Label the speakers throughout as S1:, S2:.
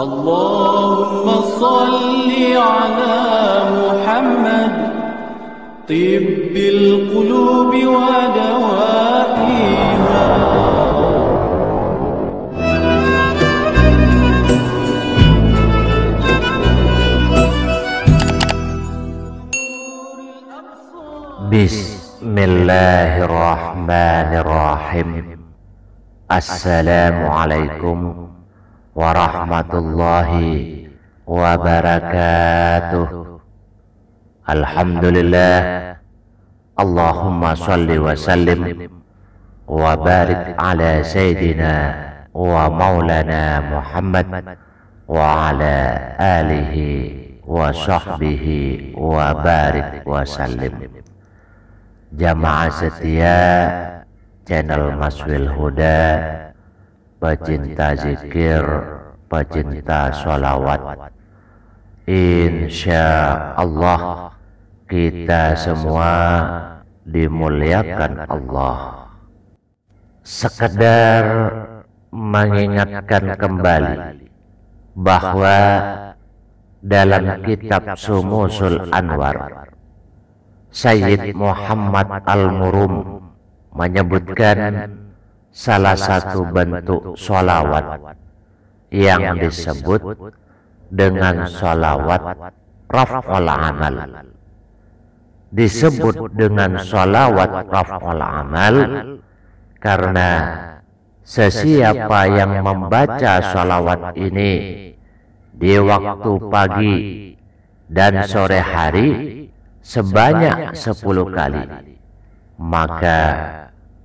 S1: اللهم صل على محمد طب القلوب ودوائها بسم الله الرحمن الرحيم السلام عليكم ورحمة الله وبركاته الحمد لله اللهم صل وسلم وبارك على سيدنا ومولانا محمد وعلى آله وصحبه وبارك وسلم جماعة setia channel Maswil Huda pecinta zikir, pecinta sholawat. Insya Allah kita semua dimuliakan Allah. Sekedar mengingatkan kembali bahwa dalam kitab Sumusul Anwar Sayyid Muhammad Al-Murum menyebutkan salah satu bentuk sholawat yang disebut dengan sholawat raf'ul amal disebut dengan sholawat raf'ul amal karena sesiapa yang membaca sholawat ini di waktu pagi dan sore hari sebanyak sepuluh kali maka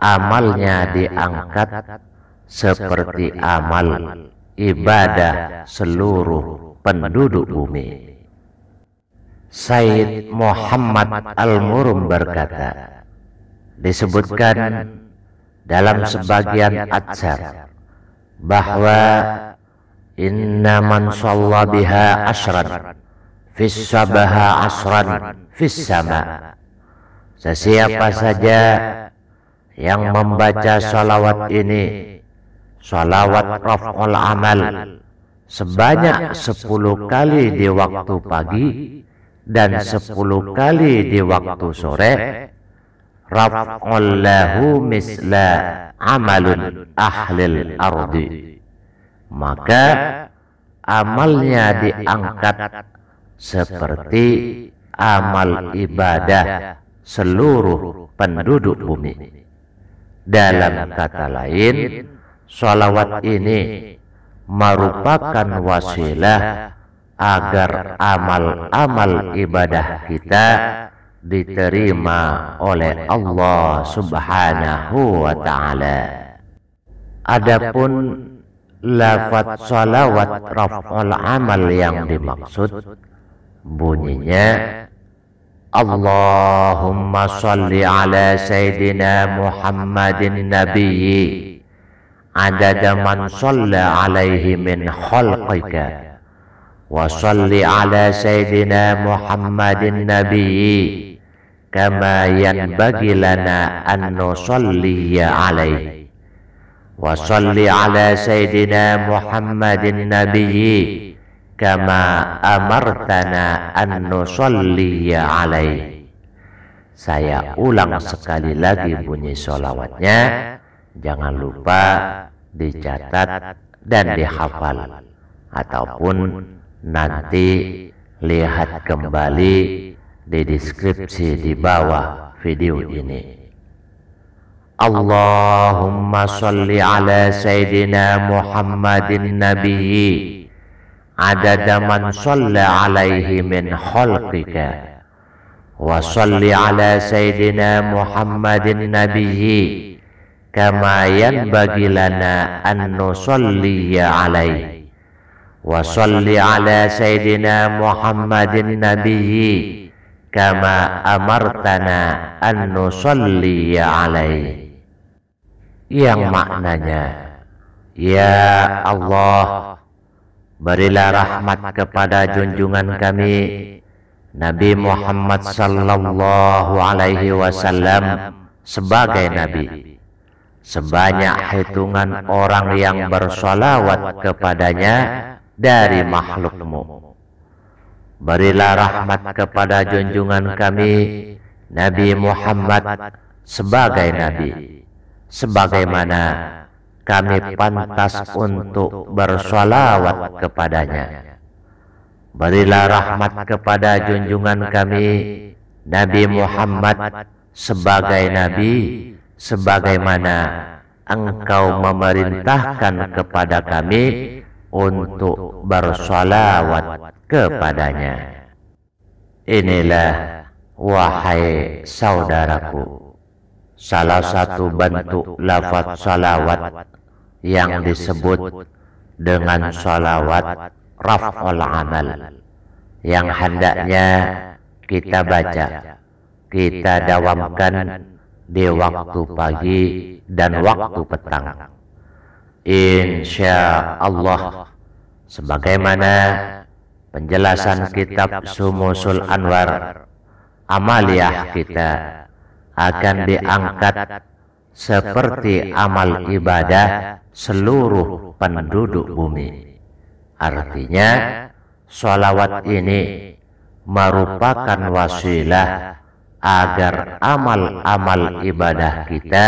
S1: amalnya diangkat seperti amal ibadah seluruh penduduk bumi. Said Muhammad Al-Murum berkata, disebutkan dalam sebagian atsar bahwa inna man shalla biha asran fis sabaha asran fis sesiapa saja yang membaca salawat ini salawat raf'ul amal sebanyak sepuluh kali di waktu pagi dan sepuluh kali di waktu sore raf'ul misla amalun ahlil ardi maka amalnya diangkat seperti amal ibadah seluruh penduduk bumi. Dalam kata lain, sholawat ini merupakan wasilah agar amal-amal ibadah kita diterima oleh Allah Subhanahu wa taala. Adapun lafaz sholawat raf'ul amal yang dimaksud bunyinya اللهم صل على سيدنا محمد النبي عدد من صلى عليه من خلقك وصل على سيدنا محمد النبي كما ينبغي لنا أن نصلي عليه وصل على سيدنا محمد النبي kama amartana أن نصلي alaih saya ulang sekali lagi bunyi solawatnya jangan lupa dicatat dan dihafal ataupun nanti lihat kembali di deskripsi di bawah video ini Allahumma salli ala Sayyidina Muhammadin Nabiyyi ada zaman salli alaihi min khalqika wa salli ala sayyidina muhammadin nabihi kama yanbagi lana an nusalli alaihi wa salli ala muhammadin nabihi kama an nusalli alaihi yang maknanya ya allah Berilah rahmat kepada junjungan kami Nabi Muhammad sallallahu alaihi wasallam sebagai nabi. Sebanyak hitungan orang yang bersolawat kepadanya dari makhlukmu. Berilah rahmat kepada junjungan kami Nabi Muhammad sebagai nabi sebagaimana kami pantas untuk bersolawat kepadanya. Berilah rahmat kepada junjungan kami Nabi Muhammad sebagai Nabi sebagaimana engkau memerintahkan kepada kami untuk bersolawat kepadanya. Inilah wahai saudaraku salah satu bentuk lafaz salawat yang disebut dengan salawat raf'ul amal yang hendaknya kita baca kita dawamkan di waktu pagi dan waktu petang insya Allah sebagaimana penjelasan kitab Sumusul Anwar amaliyah kita akan diangkat seperti amal ibadah seluruh penduduk bumi. Artinya, sholawat ini merupakan wasilah agar amal-amal ibadah kita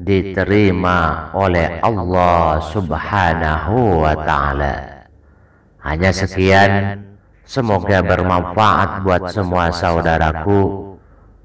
S1: diterima oleh Allah Subhanahu wa Ta'ala. Hanya sekian, semoga bermanfaat buat semua saudaraku